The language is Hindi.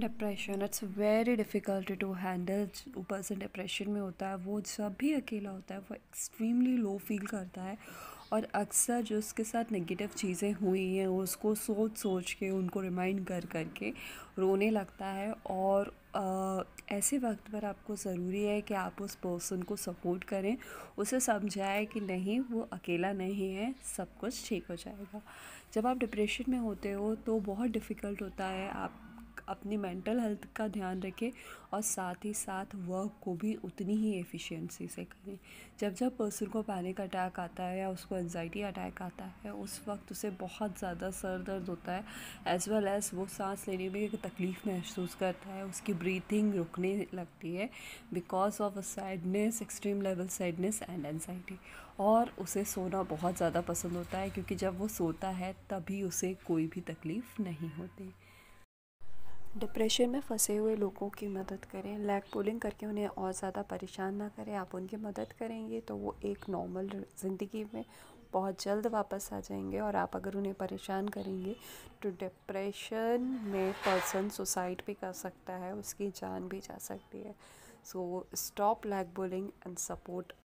depression it's very difficult to handle जो पर्सन डिप्रेशन में होता है वो जब भी अकेला होता है वो एक्सट्रीमली लो फील करता है और अक्सर जो उसके साथ नेगेटिव चीज़ें हुई हैं उसको सोच सोच के उनको रिमाइंड कर कर के रोने लगता है और आ, ऐसे वक्त पर आपको ज़रूरी है कि आप उस पर्सन को सपोर्ट करें उसे समझाएं कि नहीं वो अकेला नहीं है सब कुछ ठीक हो जाएगा जब आप डिप्रेशन में होते हो तो बहुत डिफ़िकल्ट होता है आप अपनी मेंटल हेल्थ का ध्यान रखें और साथ ही साथ वर्क को भी उतनी ही एफिशिएंसी से करें जब जब पर्सन को पैनिक अटैक आता है या उसको एनजाइटी अटैक आता है उस वक्त उसे बहुत ज़्यादा सर दर्द होता है एज वेल एज़ वो सांस लेने में तकलीफ़ महसूस करता है उसकी ब्रीथिंग रुकने लगती है because of a sadness extreme level sadness and anxiety और उसे सोना बहुत ज़्यादा पसंद होता है क्योंकि जब वो सोता है तभी उसे कोई भी तकलीफ़ नहीं होती डिप्रेशन में फंसे हुए लोगों की मदद करें लैग पुलिंग करके उन्हें और ज़्यादा परेशान ना करें आप उनकी मदद करेंगे तो वो एक नॉर्मल ज़िंदगी में बहुत जल्द वापस आ जाएंगे और आप अगर उन्हें परेशान करेंगे तो डिप्रेशन में पर्सन सुसाइड भी कर सकता है उसकी जान भी जा सकती है so stop lag bullying and support